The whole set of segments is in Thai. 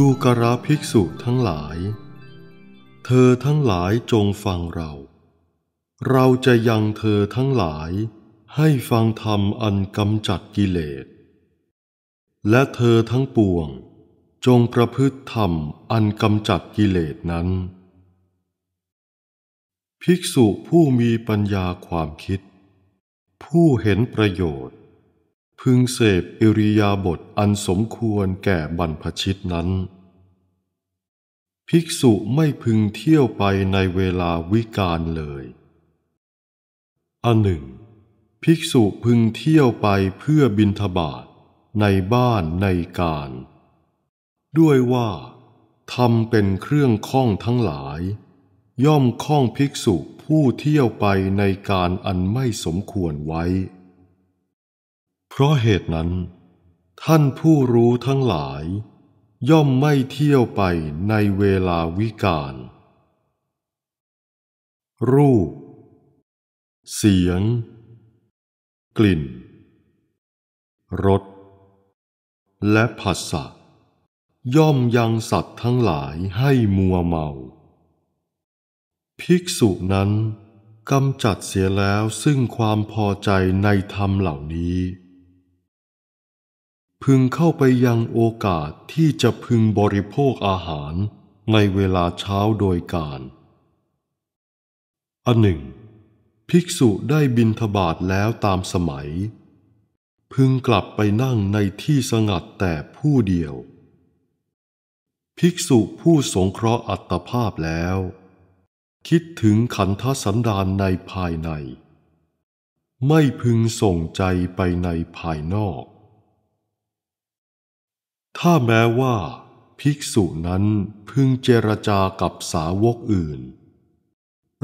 ดูกราภิกษุทั้งหลาย เธอทั้งหลายจงฟังเรา เราจะยังเธอทั้งหลายให้ฟังธรรมอันกำจัดกิเลส และเธอทั้งปวงจงประพฤติธรรมอันกำจัดกิเลสนั้น ภิกษุผู้มีปัญญาความคิด ผู้เห็นประโยชน์พึงเสพอิริยาบถอันสมควรแก่บรรพชิตนั้น ภิกษุไม่พึงเที่ยวไปในเวลาวิกาลเลย อันหนึ่ง ภิกษุพึงเที่ยวไปเพื่อบินทบาทในบ้านในการ ด้วยว่าทำเป็นเครื่องข้องทั้งหลาย ย่อมข้องภิกษุผู้เที่ยวไปในการอันไม่สมควรไว้เพราะเหตุนั้น ท่านผู้รู้ทั้งหลาย ย่อมไม่เที่ยวไปในเวลาวิกาลรูป เสียง กลิ่นรสและผัสสะ ย่อมยังสัตว์ทั้งหลายให้มัวเมา ภิกษุนั้นกำจัดเสียแล้วซึ่งความพอใจในธรรมเหล่านี้พึงเข้าไปยังโอกาสที่จะพึงบริโภคอาหารในเวลาเช้าโดยการ อันหนึ่ง ภิกษุได้บินทบาทแล้วตามสมัย พึงกลับไปนั่งในที่สงัดแต่ผู้เดียว ภิกษุผู้สงเคราะห์อัตภาพแล้ว คิดถึงขันธสันดานในภายใน ไม่พึงส่งใจไปในภายนอกถ้าแม้ว่า ภิกษุนั้นพึงเจรจากับสาวกอื่น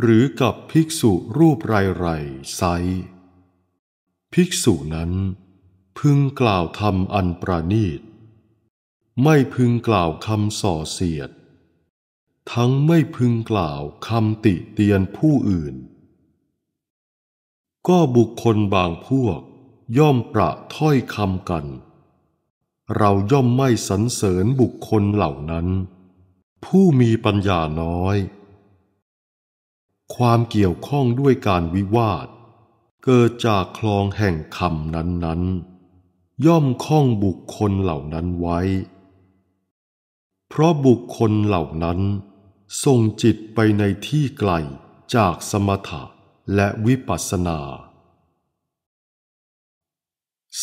หรือกับภิกษุรูปไรไรไซ ภิกษุนั้นพึงกล่าวธรรมอันประนีต ไม่พึงกล่าวคำส่อเสียด ทั้งไม่พึงกล่าวคำติเตียนผู้อื่น ก็บุคคลบางพวกย่อมประถ้อยคำกันเราย่อมไม่สรรเสริญบุคคลเหล่านั้น ผู้มีปัญญาน้อย ความเกี่ยวข้องด้วยการวิวาท เกิดจากคลองแห่งคำนั้นๆ ย่อมข้องบุคคลเหล่านั้นไว้ เพราะบุคคลเหล่านั้นส่งจิตไปในที่ไกลจากสมถะและวิปัสสนา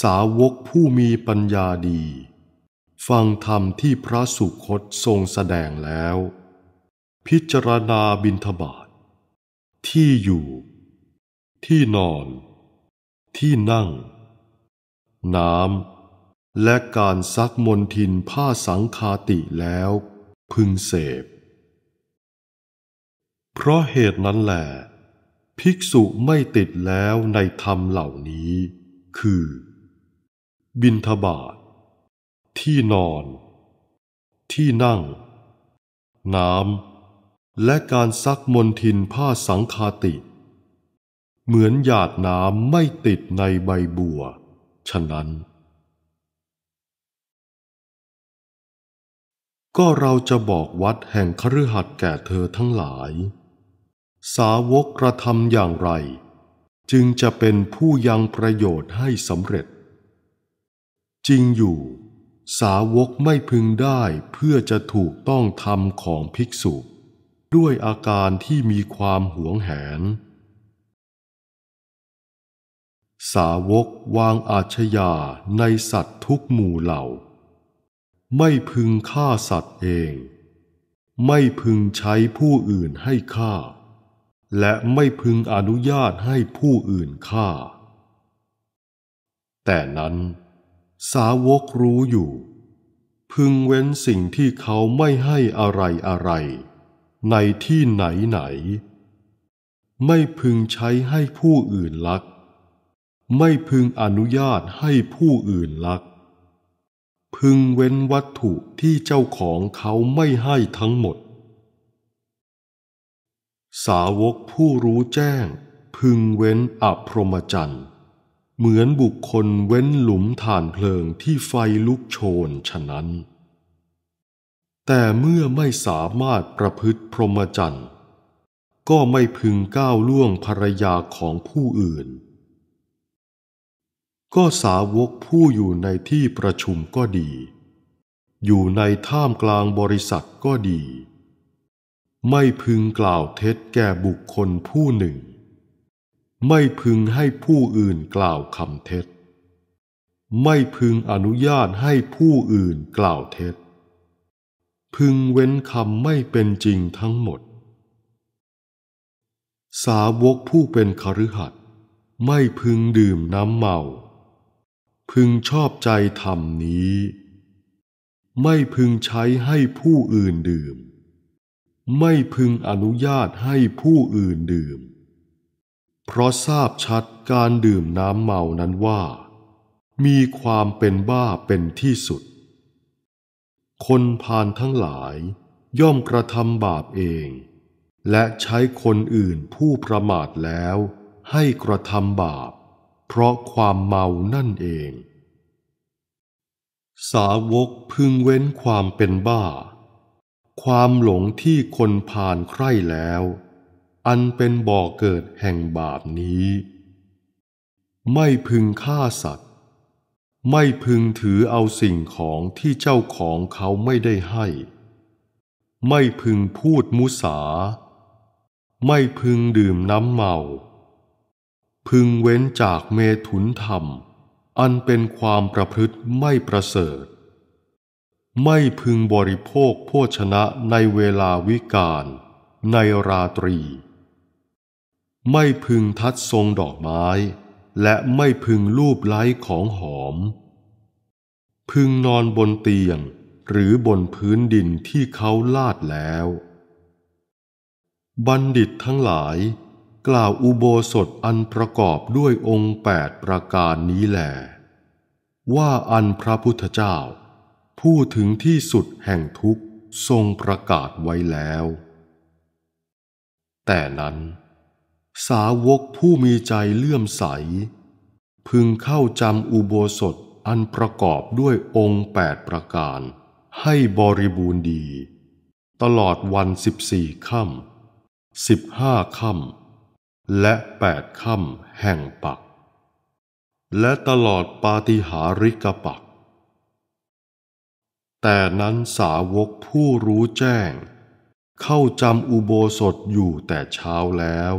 สาวกผู้มีปัญญาดี ฟังธรรมที่พระสุคตทรงแสดงแล้ว พิจารณาบินทบาท ที่อยู่ ที่นอน ที่นั่ง น้ำและการซักมนทินผ้าสังคาติแล้ว พึงเสพ เพราะเหตุนั้นแหละภิกษุไม่ติดแล้วในธรรมเหล่านี้คือบินทบาท ที่นอน ที่นั่ง น้ำและการซักมนทินผ้าสังคาติ เหมือนหยาดน้ำไม่ติดในใบบัว ฉะนั้น ก็เราจะบอกวัดแห่งคฤหัสถ์แก่เธอทั้งหลาย สาวกกระทำอย่างไร จึงจะเป็นผู้ยังประโยชน์ให้สำเร็จจริงอยู่ สาวกไม่พึงได้เพื่อจะถูกต้องธรรมของภิกษุ ด้วยอาการที่มีความหวงแหน สาวกวางอาชญาในสัตว์ทุกหมู่เหล่า ไม่พึงฆ่าสัตว์เอง ไม่พึงใช้ผู้อื่นให้ฆ่า และไม่พึงอนุญาตให้ผู้อื่นฆ่า แต่นั้นสาวกรู้อยู่ พึงเว้นสิ่งที่เขาไม่ให้อะไรอะไร ในที่ไหนไหน ไม่พึงใช้ให้ผู้อื่นลัก ไม่พึงอนุญาตให้ผู้อื่นลัก พึงเว้นวัตถุที่เจ้าของเขาไม่ให้ทั้งหมด สาวกผู้รู้แจ้ง พึงเว้นอภรมจันทร์เหมือนบุคคลเว้นหลุมฐานเพลิงที่ไฟลุกโชนฉะนั้น แต่เมื่อไม่สามารถประพฤติพรหมจรรย์ ก็ไม่พึงก้าวล่วงภรรยาของผู้อื่น ก็สาวกผู้อยู่ในที่ประชุมก็ดี อยู่ในท่ามกลางบริษัทก็ดี ไม่พึงกล่าวเท็จแก่บุคคลผู้หนึ่งไม่พึงให้ผู้อื่นกล่าวคำเท็จ ไม่พึงอนุญาตให้ผู้อื่นกล่าวเท็จ พึงเว้นคำไม่เป็นจริงทั้งหมด สาวกผู้เป็นคฤหัสถ์ไม่พึงดื่มน้ำเมา พึงชอบใจธรรมนี้ ไม่พึงใช้ให้ผู้อื่นดื่ม ไม่พึงอนุญาตให้ผู้อื่นดื่มเพราะทราบชัดการดื่มน้ำเมานั้นว่า มีความเป็นบ้าเป็นที่สุด คนพานทั้งหลายย่อมกระทำบาปเอง และใช้คนอื่นผู้ประมาทแล้ว ให้กระทำบาป เพราะความเมานั่นเอง สาวกพึงเว้นความเป็นบ้า ความหลงที่คนพานใคร่แล้วอันเป็นบ่อเกิดแห่งบาปนี้ ไม่พึงฆ่าสัตว์ ไม่พึงถือเอาสิ่งของที่เจ้าของเขาไม่ได้ให้ ไม่พึงพูดมุสา ไม่พึงดื่มน้ำเมา พึงเว้นจากเมถุนธรรม อันเป็นความประพฤติไม่ประเสริฐ ไม่พึงบริโภคโภชนะในเวลาวิกาล ในราตรีไม่พึงทัดทรงดอกไม้ และไม่พึงรูปไล้ของหอม พึงนอนบนเตียงหรือบนพื้นดินที่เขาลาดแล้ว บัณฑิตทั้งหลาย กล่าวอุโบสถอันประกอบด้วยองค์แปดประการนี้แหลว่าอันพระพุทธเจ้า ผู้ถึงที่สุดแห่งทุกทรงประกาศไว้แล้ว แต่นั้นสาวกผู้มีใจเลื่อมใส พึงเข้าจำอุโบสถอันประกอบด้วยองค์แปดประการให้บริบูรณ์ดี ตลอดวันสิบสี่ค่ำสิบห้าค่ำและแปดค่ำแห่งปัก และตลอดปาฏิหาริกปัก แต่นั้นสาวกผู้รู้แจ้ง เข้าจำอุโบสถอยู่แต่เช้าแล้ว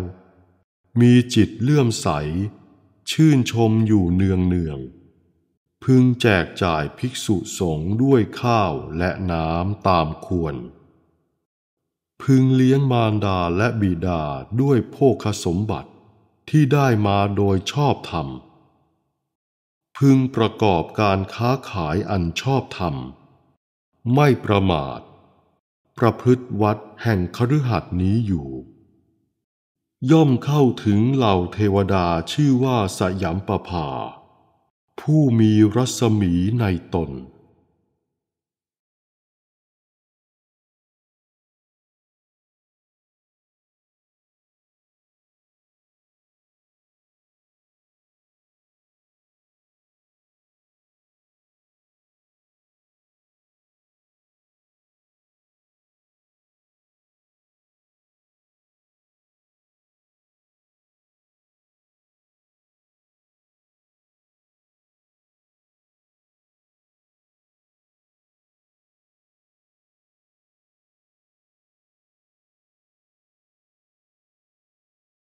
มีจิตเลื่อมใส ชื่นชมอยู่เนืองเนือง พึงแจกจ่ายภิกษุสงฆ์ด้วยข้าวและน้ำตามควร พึงเลี้ยงมารดาและบิดาด้วยโภคสมบัติที่ได้มาโดยชอบธรรม พึงประกอบการค้าขายอันชอบธรรม ไม่ประมาท ประพฤติวัดแห่งคฤหัสนี้อยู่ย่อมเข้าถึงเหล่าเทวดาชื่อว่าสยามปภา ผู้มีรัศมีในตน